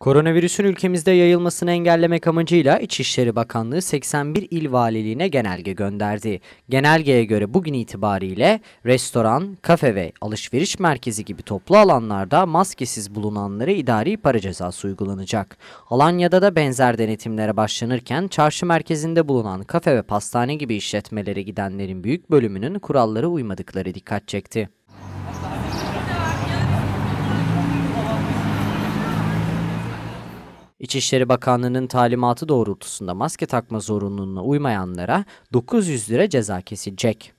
Koronavirüsün ülkemizde yayılmasını engellemek amacıyla İçişleri Bakanlığı 81 il valiliğine genelge gönderdi. Genelgeye göre bugün itibariyle restoran, kafe ve alışveriş merkezi gibi toplu alanlarda maskesiz bulunanlara idari para cezası uygulanacak. Alanya'da da benzer denetimlere başlanırken çarşı merkezinde bulunan kafe ve pastane gibi işletmelere gidenlerin büyük bölümünün kurallara uymadıkları dikkat çekti. İçişleri Bakanlığı'nın talimatı doğrultusunda maske takma zorunluluğuna uymayanlara 900 lira ceza kesilecek.